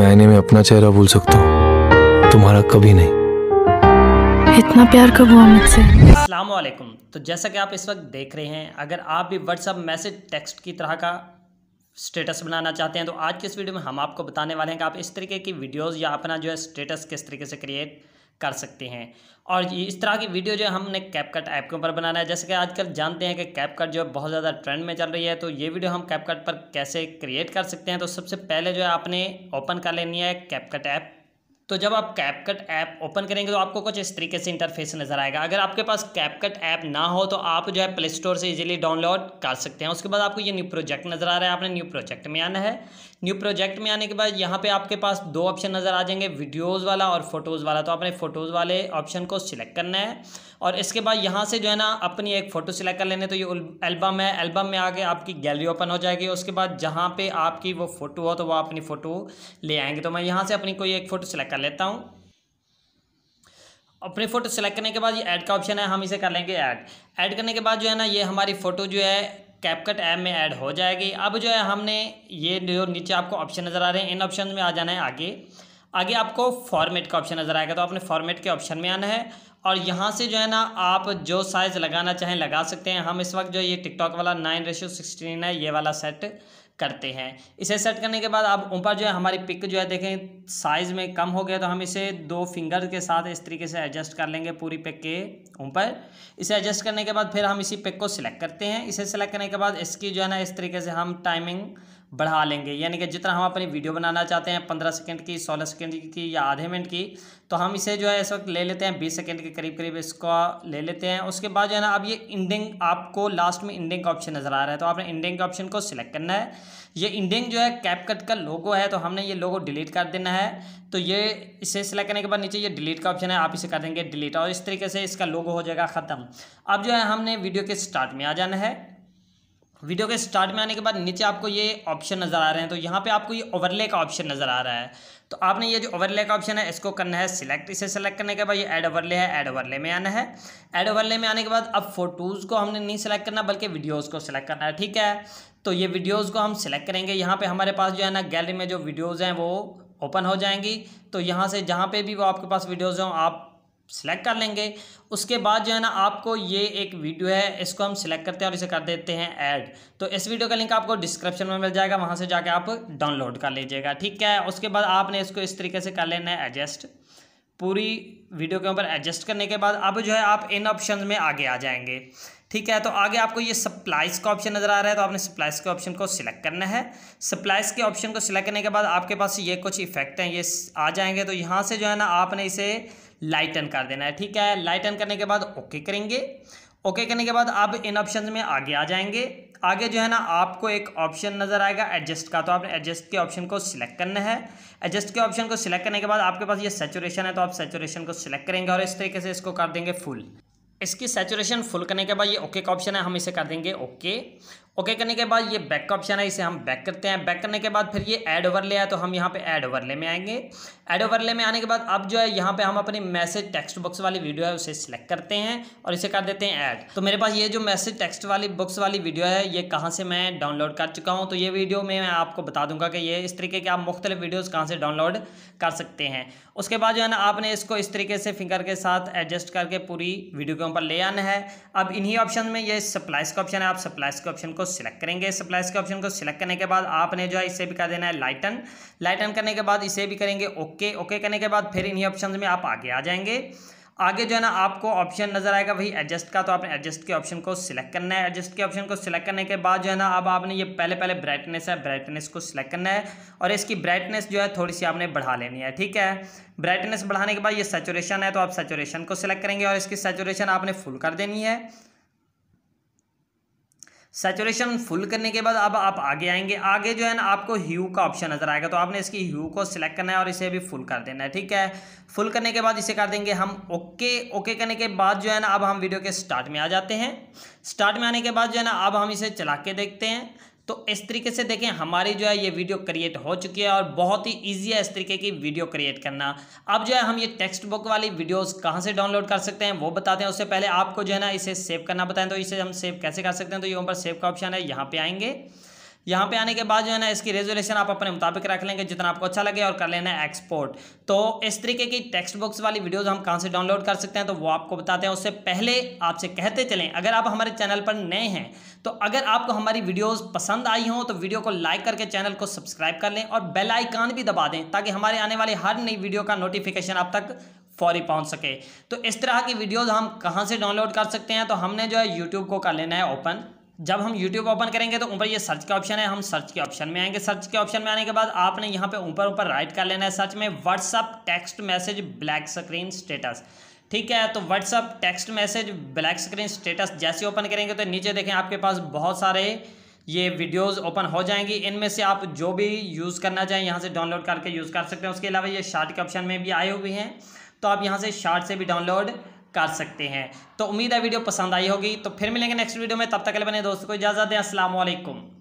मैं आईने में अपना चेहरा भूल सकता हूँ तुम्हारा कभी नहीं इतना प्यार कब हुआ मुझसे असलकुम तो जैसा कि आप इस वक्त देख रहे हैं अगर आप भी व्हाट्सअप मैसेज टेक्स्ट की तरह का स्टेटस बनाना चाहते हैं तो आज के इस वीडियो में हम आपको बताने वाले हैं कि आप इस तरीके की वीडियोज़ या अपना जो है स्टेटस किस तरीके से क्रिएट कर सकते हैं और इस तरह की वीडियो जो हमने कैपकट ऐप के ऊपर बनाना है जैसे कि आजकल जानते हैं कि कैपकट जो है बहुत ज़्यादा ट्रेंड में चल रही है तो ये वीडियो हम कैपकट पर कैसे क्रिएट कर सकते हैं तो सबसे पहले जो है आपने ओपन कर लेनी है कैपकट ऐप तो जब आप कैपकट ऐप ओपन करेंगे तो आपको कुछ इस तरीके से इंटरफेस नज़र आएगा अगर आपके पास कैपकट ऐप ना हो तो आप जो है प्ले स्टोर से इजीली डाउनलोड कर सकते हैं उसके बाद आपको ये न्यू प्रोजेक्ट नज़र आ रहा है आपने न्यू प्रोजेक्ट में आना है न्यू प्रोजेक्ट में आने के बाद यहाँ पे आपके पास दो ऑप्शन नज़र आ जाएंगे वीडियोज़ वाला और फोटोज़ वाला तो आपने फ़ोटोज़ वाले ऑप्शन को सिलेक्ट करना है और इसके बाद यहाँ से जो है ना अपनी एक फ़ोटो सिलेक्ट कर लेने तो ये एल्बम है एल्बम में आगे आपकी गैलरी ओपन हो जाएगी उसके बाद जहाँ पे आपकी वो फ़ोटो हो तो वो अपनी फ़ोटो ले आएंगे तो मैं यहाँ से अपनी कोई एक फ़ोटो सिलेक्ट कर लेता हूँ अपनी फ़ोटो सेलेक्ट करने के बाद ये ऐड का ऑप्शन है हम इसे कर लेंगे ऐड ऐड करने के बाद जो है ना ये हमारी फ़ोटो जो है कैपकट ऐप में ऐड हो जाएगी अब जो है हमने ये जो नीचे आपको ऑप्शन नज़र आ रहे हैं इन ऑप्शन में आ जाना है आगे आगे आपको फॉर्मेट का ऑप्शन नज़र आएगा तो आपने फॉर्मेट के ऑप्शन में आना है और यहाँ से जो है ना आप जो साइज़ लगाना चाहें लगा सकते हैं हम इस वक्त जो ये टिकटॉक वाला नाइन रेशो सिक्सटीन है ये वाला सेट करते हैं इसे सेट करने के बाद आप ऊपर जो है हमारी पिक जो है देखें साइज़ में कम हो गया तो हम इसे दो फिंगर के साथ इस तरीके से एडजस्ट कर लेंगे पूरी पिक के ऊपर इसे एडजस्ट करने के बाद फिर हम इसी पिक को सिलेक्ट करते हैं इसे सिलेक्ट करने के बाद इसकी जो है ना इस तरीके से हम टाइमिंग बढ़ा लेंगे यानी कि जितना हम अपनी वीडियो बनाना चाहते हैं पंद्रह सेकेंड की सोलह सेकेंड की या आधे मिनट की तो हम इसे जो है इस वक्त ले लेते हैं बीस सेकेंड के करीब करीब इसको ले लेते हैं उसके बाद जो है ना अब ये इंडिंग आपको लास्ट में इंडिंग का ऑप्शन नज़र आ रहा है तो आपने इंडिंग के ऑप्शन को सिलेक्ट करना है ये इंडिंग जो है कैपकट का लोगो है तो हमने ये लोगो डिलीट कर देना है तो ये इसे सिलेक्ट करने के बाद नीचे ये डिलीट का ऑप्शन है आप इसे कर देंगे डिलीट और इस तरीके से इसका लोगो हो जाएगा ख़त्म अब जो है हमने वीडियो के स्टार्ट में आ जाना है वीडियो के स्टार्ट में आने के बाद नीचे आपको ये ऑप्शन नज़र आ रहे हैं तो यहाँ पे आपको ये ओवरले का ऑप्शन नज़र आ रहा है तो आपने ये जो ओवरले का ऑप्शन है इसको करना है सिलेक्ट इसे सेलेक्ट करने के बाद ये ऐड ओवरले है ऐड ओवरले में आना है ऐड ओवरले में आने के बाद अब फोटोज़ को हमने नहीं सिलेक्ट करना बल्कि वीडियोज़ को सिलेक्ट करना है ठीक है तो ये वीडियोज़ को हम सिलेक्ट करेंगे यहाँ पर हमारे पास जो है ना गैलरी में जो वीडियोज़ हैं वो ओपन हो जाएंगी तो यहाँ से जहाँ पर भी वो आपके पास वीडियोज़ हों आप सिलेक्ट कर लेंगे उसके बाद जो है ना आपको ये एक वीडियो है इसको हम सिलेक्ट करते हैं और इसे कर देते हैं ऐड तो इस वीडियो का लिंक आपको डिस्क्रिप्शन में मिल जाएगा वहाँ से जाके आप डाउनलोड कर लीजिएगा ठीक है उसके बाद आपने इसको इस तरीके से कर लेना है एडजस्ट पूरी वीडियो के ऊपर एडजस्ट करने के बाद अब जो है आप इन ऑप्शन में आगे आ जाएंगे ठीक है तो आगे आपको ये सप्लाइज का ऑप्शन नज़र आ रहा है तो आपने सप्लाइज के ऑप्शन को सिलेक्ट करना है सप्लाइज के ऑप्शन को सिलेक्ट करने के बाद आपके पास ये कुछ इफेक्ट हैं ये आ जाएंगे तो यहाँ से जो है ना आपने इसे लाइटन कर देना है ठीक है लाइटन करने के बाद ओके करेंगे ओके करने के बाद अब इन ऑप्शन में आगे आ जाएंगे आगे जो है ना आपको एक ऑप्शन नज़र आएगा एडजस्ट का तो आपने एडजस्ट के ऑप्शन को सिलेक्ट करना है एडजस्ट के ऑप्शन को सिलेक्ट करने के बाद आपके पास ये सेचुरेशन है तो आप सेचुरेशन को सिलेक्ट करेंगे और इस तरीके से इसको कर देंगे फुल इसकी सेचुरेशन फुल करने के बाद ये ओके का ऑप्शन है हम इसे कर देंगे ओके ओके करने के बाद ये बैक का ऑप्शन है इसे हम बैक करते हैं बैक करने के बाद फिर ये एड ओवरले है तो हम यहाँ पे एड ओवरले में आएंगे एड ओवरले में आने के बाद अब जो है यहाँ पे हम अपनी मैसेज टेक्स्ट बुक्स वाली वीडियो है उसे सिलेक्ट करते हैं और इसे कर देते हैं ऐड तो मेरे पास ये जो मैसेज टेक्स्ट वाली बुक्स वाली वीडियो है ये कहाँ से मैं डाउनलोड कर चुका हूँ तो ये वीडियो में मैं आपको बता दूंगा कि ये इस तरीके के आप मुख्तलि वीडियोज़ कहाँ से डाउनलोड कर सकते हैं उसके बाद जो है ना आपने इसको इस तरीके से फिंगर के साथ एडजस्ट करके पूरी वीडियो के ऊपर ले आना है अब इन्हीं ऑप्शन में ये सप्लाइस का ऑप्शन है आप सप्लाइस के ऑप्शन को सिलेक्ट करेंगे सप्लाइज के ऑप्शन को सिलेक्ट करने के बाद आपने जो है इसे भी कर देना है लाइटन लाइटन करने के बाद इसे भी करेंगे ओके ओके करने के बाद फिर इन्हीं ऑप्शन में आप आगे आ जाएंगे आगे जो है ना आपको ऑप्शन नजर आएगा भाई एडजस्ट का तो आपने एडजस्ट के ऑप्शन को सिलेक्ट करना है एडजस्ट के ऑप्शन को सिलेक्ट करने के बाद जो है ना अब आपने ये पहले पहले ब्राइटनेस है ब्राइटनेस को सिलेक्ट करना है और इसकी ब्राइटनेस जो है थोड़ी सी आपने बढ़ा लेनी है ठीक है ब्राइटनेस बढ़ाने के बाद ये सेचुरेशन है तो आप सेचुरेशन को सिलेक्ट करेंगे और इसकी सेचुरेशन आपने फुल कर देनी है सेचुरेशन फुल करने के बाद अब आप आगे आएंगे आगे जो है ना आपको ह्यू का ऑप्शन नजर आएगा तो आपने इसकी ह्यू को सिलेक्ट करना है और इसे भी फुल कर देना है ठीक है फुल करने के बाद इसे कर देंगे हम ओके ओके करने के बाद जो है ना अब हम वीडियो के स्टार्ट में आ जाते हैं स्टार्ट में आने के बाद जो है ना अब हम इसे चला के देखते हैं तो इस तरीके से देखें हमारी जो है ये वीडियो क्रिएट हो चुकी है और बहुत ही ईजी है इस तरीके की वीडियो क्रिएट करना अब जो है हम ये टेक्स्ट बुक वाली वीडियोस कहाँ से डाउनलोड कर सकते हैं वो बताते हैं उससे पहले आपको जो है ना इसे सेव करना बताएं तो इसे हम सेव कैसे कर सकते हैं तो यहाँ पर सेव का ऑप्शन है यहाँ पर आएंगे यहाँ पे आने के बाद जो है ना इसकी रेजोल्यूशन आप अपने मुताबिक रख लेंगे जितना आपको अच्छा लगे और कर लेना है एक्सपोर्ट तो इस तरीके की टेक्स्ट बुक्स वाली वीडियोज़ हम कहाँ से डाउनलोड कर सकते हैं तो वो आपको बताते हैं उससे पहले आपसे कहते चलें अगर आप हमारे चैनल पर नए हैं तो अगर आपको हमारी वीडियोज़ पसंद आई हों तो वीडियो को लाइक करके चैनल को सब्सक्राइब कर लें और बेल आइकान भी दबा दें ताकि हमारे आने वाली हर नई वीडियो का नोटिफिकेशन आप तक फौरी पहुंच सके तो इस तरह की वीडियोज़ हम कहाँ से डाउनलोड कर सकते हैं तो हमने जो है यूट्यूब को कर लेना है ओपन जब हम यूट्यूब ओपन करेंगे तो ऊपर ये सर्च का ऑप्शन है हम सर्च के ऑप्शन में आएंगे सर्च के ऑप्शन में आने के बाद आपने यहाँ पे ऊपर ऊपर राइट कर लेना है सर्च में WhatsApp text message black screen status ठीक है तो WhatsApp text message black screen status जैसे ओपन करेंगे तो नीचे देखें आपके पास बहुत सारे ये वीडियोस ओपन हो जाएंगी इनमें से आप जो भी यूज़ करना चाहें यहाँ से डाउनलोड करके यूज़ कर सकते हैं उसके अलावा ये शार्ट के ऑप्शन में भी आए हुए हैं तो आप यहाँ से शार्ट से भी डाउनलोड कर सकते हैं तो उम्मीद है वीडियो पसंद आई होगी तो फिर मिलेंगे नेक्स्ट वीडियो में तब तक के लिए बने दोस्तों को इजाज़त दें असलम